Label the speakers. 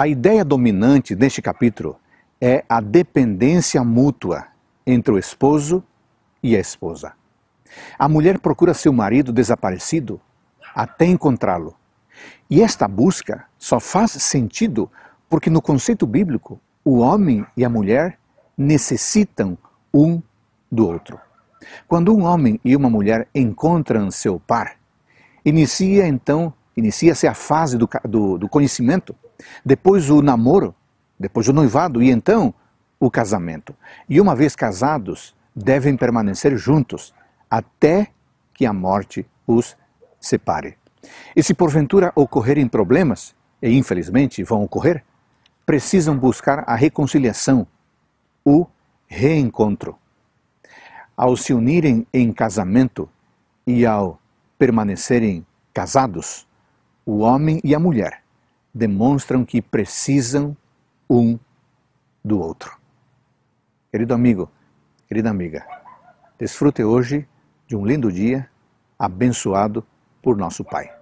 Speaker 1: A ideia dominante neste capítulo é a dependência mútua entre o esposo e a esposa. A mulher procura seu marido desaparecido até encontrá-lo. E esta busca só faz sentido porque, no conceito bíblico, o homem e a mulher necessitam um do outro. Quando um homem e uma mulher encontram seu par, inicia então Inicia-se a fase do, do, do conhecimento, depois o namoro, depois o noivado e então o casamento. E uma vez casados, devem permanecer juntos até que a morte os separe. E se porventura ocorrerem problemas, e infelizmente vão ocorrer, precisam buscar a reconciliação, o reencontro. Ao se unirem em casamento e ao permanecerem casados, o homem e a mulher demonstram que precisam um do outro. Querido amigo, querida amiga, desfrute hoje de um lindo dia abençoado por nosso Pai.